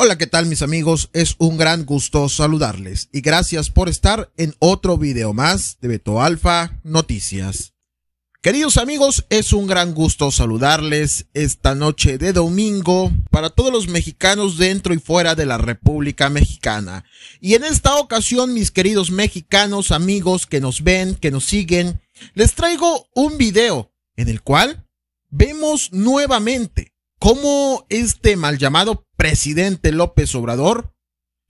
Hola, ¿qué tal mis amigos? Es un gran gusto saludarles y gracias por estar en otro video más de Beto Alfa Noticias. Queridos amigos, es un gran gusto saludarles esta noche de domingo para todos los mexicanos dentro y fuera de la República Mexicana. Y en esta ocasión, mis queridos mexicanos, amigos que nos ven, que nos siguen, les traigo un video en el cual vemos nuevamente cómo este mal llamado presidente López Obrador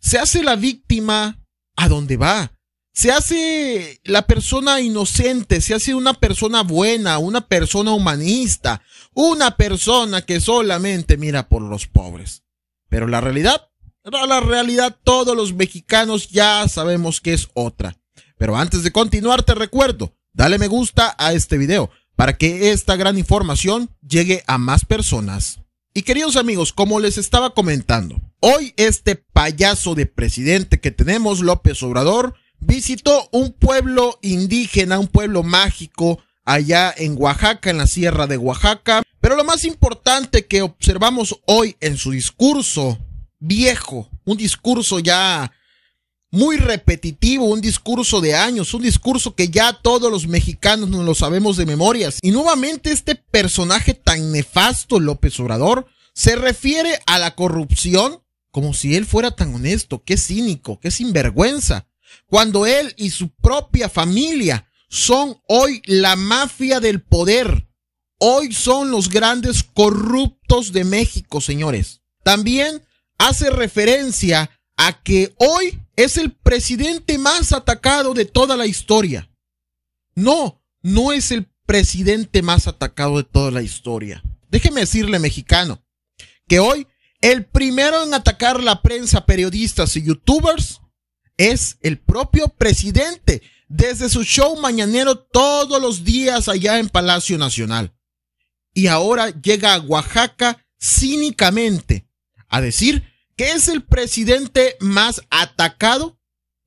se hace la víctima a donde va. Se hace la persona inocente, se hace una persona buena, una persona humanista, una persona que solamente mira por los pobres. Pero la realidad, la realidad todos los mexicanos ya sabemos que es otra. Pero antes de continuar te recuerdo, dale me gusta a este video para que esta gran información llegue a más personas. Y queridos amigos, como les estaba comentando, hoy este payaso de presidente que tenemos, López Obrador, visitó un pueblo indígena, un pueblo mágico allá en Oaxaca, en la sierra de Oaxaca. Pero lo más importante que observamos hoy en su discurso viejo, un discurso ya muy repetitivo, un discurso de años, un discurso que ya todos los mexicanos nos lo sabemos de memorias. Y nuevamente este personaje tan nefasto, López Obrador, se refiere a la corrupción como si él fuera tan honesto, qué cínico, qué sinvergüenza, cuando él y su propia familia son hoy la mafia del poder, hoy son los grandes corruptos de México, señores. También hace referencia a que hoy es el presidente más atacado de toda la historia. No, no es el presidente más atacado de toda la historia. Déjeme decirle, mexicano, que hoy el primero en atacar la prensa, periodistas y youtubers es el propio presidente desde su show mañanero todos los días allá en Palacio Nacional. Y ahora llega a Oaxaca cínicamente a decir que es el presidente más atacado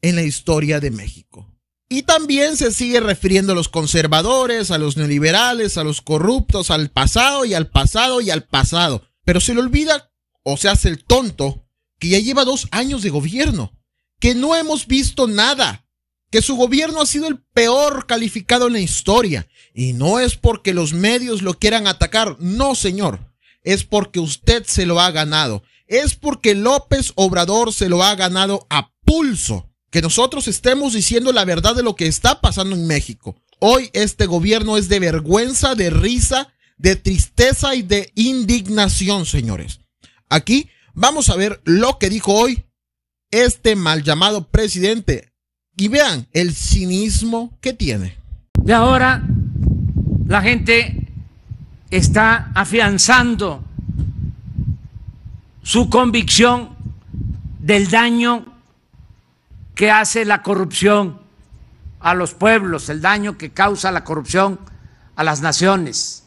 en la historia de México. Y también se sigue refiriendo a los conservadores, a los neoliberales, a los corruptos, al pasado y al pasado y al pasado. Pero se le olvida o se hace el tonto que ya lleva dos años de gobierno, que no hemos visto nada, que su gobierno ha sido el peor calificado en la historia. Y no es porque los medios lo quieran atacar, no señor, es porque usted se lo ha ganado es porque López Obrador se lo ha ganado a pulso. Que nosotros estemos diciendo la verdad de lo que está pasando en México. Hoy este gobierno es de vergüenza, de risa, de tristeza y de indignación, señores. Aquí vamos a ver lo que dijo hoy este mal llamado presidente. Y vean el cinismo que tiene. Y ahora la gente está afianzando su convicción del daño que hace la corrupción a los pueblos, el daño que causa la corrupción a las naciones.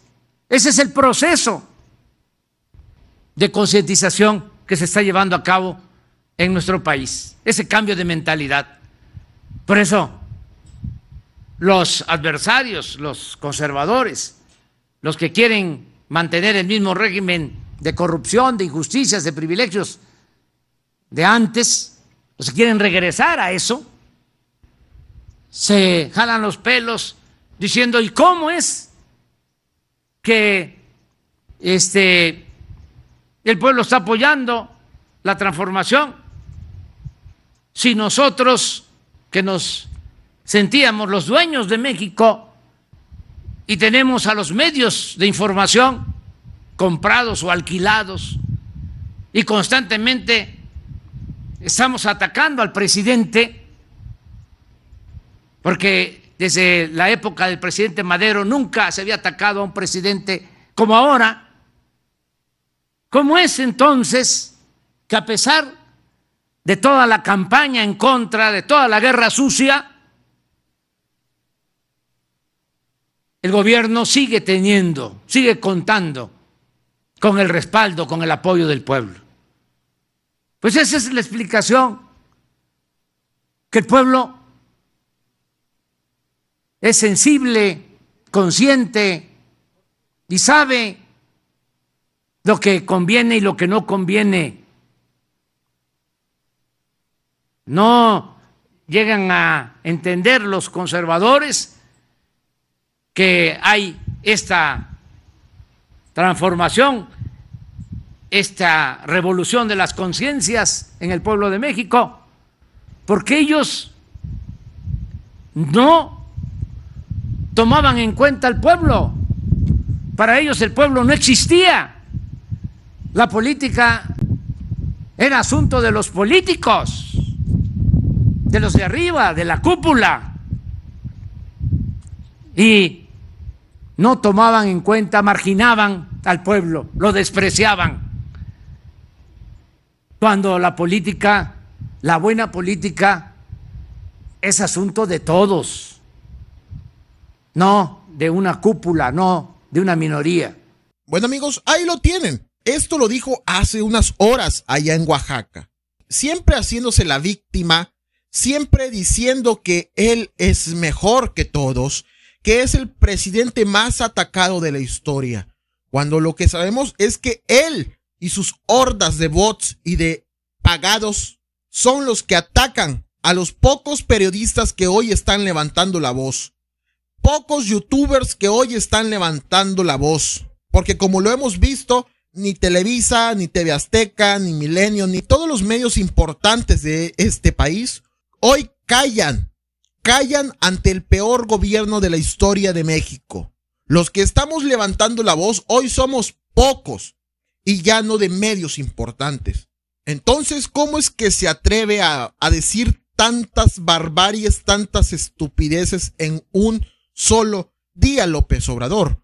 Ese es el proceso de concientización que se está llevando a cabo en nuestro país, ese cambio de mentalidad. Por eso, los adversarios, los conservadores, los que quieren mantener el mismo régimen de corrupción, de injusticias, de privilegios de antes, se quieren regresar a eso, se jalan los pelos diciendo, ¿y cómo es que este, el pueblo está apoyando la transformación? Si nosotros que nos sentíamos los dueños de México y tenemos a los medios de información, comprados o alquilados y constantemente estamos atacando al presidente porque desde la época del presidente Madero nunca se había atacado a un presidente como ahora. ¿Cómo es entonces que a pesar de toda la campaña en contra, de toda la guerra sucia, el gobierno sigue teniendo, sigue contando con el respaldo, con el apoyo del pueblo. Pues esa es la explicación, que el pueblo es sensible, consciente y sabe lo que conviene y lo que no conviene. No llegan a entender los conservadores que hay esta transformación, esta revolución de las conciencias en el pueblo de México, porque ellos no tomaban en cuenta al pueblo. Para ellos el pueblo no existía. La política era asunto de los políticos, de los de arriba, de la cúpula. Y no tomaban en cuenta, marginaban al pueblo, lo despreciaban. Cuando la política, la buena política, es asunto de todos, no de una cúpula, no de una minoría. Bueno amigos, ahí lo tienen. Esto lo dijo hace unas horas allá en Oaxaca. Siempre haciéndose la víctima, siempre diciendo que él es mejor que todos, que es el presidente más atacado de la historia, cuando lo que sabemos es que él y sus hordas de bots y de pagados son los que atacan a los pocos periodistas que hoy están levantando la voz, pocos youtubers que hoy están levantando la voz, porque como lo hemos visto, ni Televisa, ni TV Azteca, ni Milenio, ni todos los medios importantes de este país hoy callan callan ante el peor gobierno de la historia de México. Los que estamos levantando la voz hoy somos pocos y ya no de medios importantes. Entonces, ¿cómo es que se atreve a, decir tantas barbaries, tantas estupideces en un solo día López Obrador?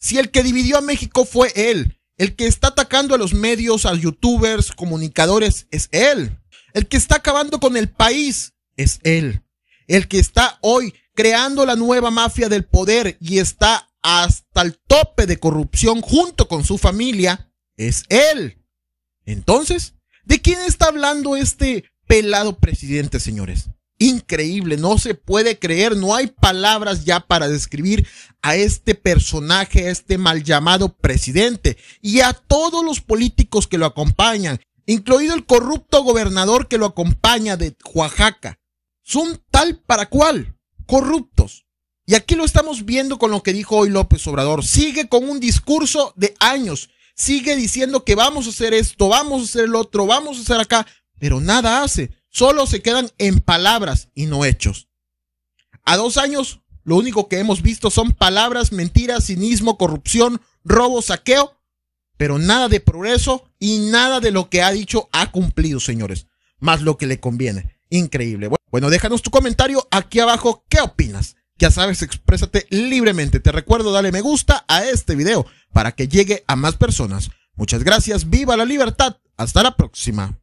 Si el que dividió a México fue él, el que está atacando a los medios, a youtubers, comunicadores, es él. El que está acabando con el país es él el que está hoy creando la nueva mafia del poder y está hasta el tope de corrupción junto con su familia, es él. Entonces, ¿de quién está hablando este pelado presidente, señores? Increíble, no se puede creer, no hay palabras ya para describir a este personaje, a este mal llamado presidente y a todos los políticos que lo acompañan, incluido el corrupto gobernador que lo acompaña de Oaxaca, son tal para cual, corruptos. Y aquí lo estamos viendo con lo que dijo hoy López Obrador. Sigue con un discurso de años, sigue diciendo que vamos a hacer esto, vamos a hacer el otro, vamos a hacer acá, pero nada hace. Solo se quedan en palabras y no hechos. A dos años, lo único que hemos visto son palabras, mentiras, cinismo, corrupción, robo, saqueo, pero nada de progreso y nada de lo que ha dicho ha cumplido, señores. Más lo que le conviene. Increíble. Bueno, déjanos tu comentario aquí abajo. ¿Qué opinas? Ya sabes, exprésate libremente. Te recuerdo, dale me gusta a este video para que llegue a más personas. Muchas gracias, viva la libertad. Hasta la próxima.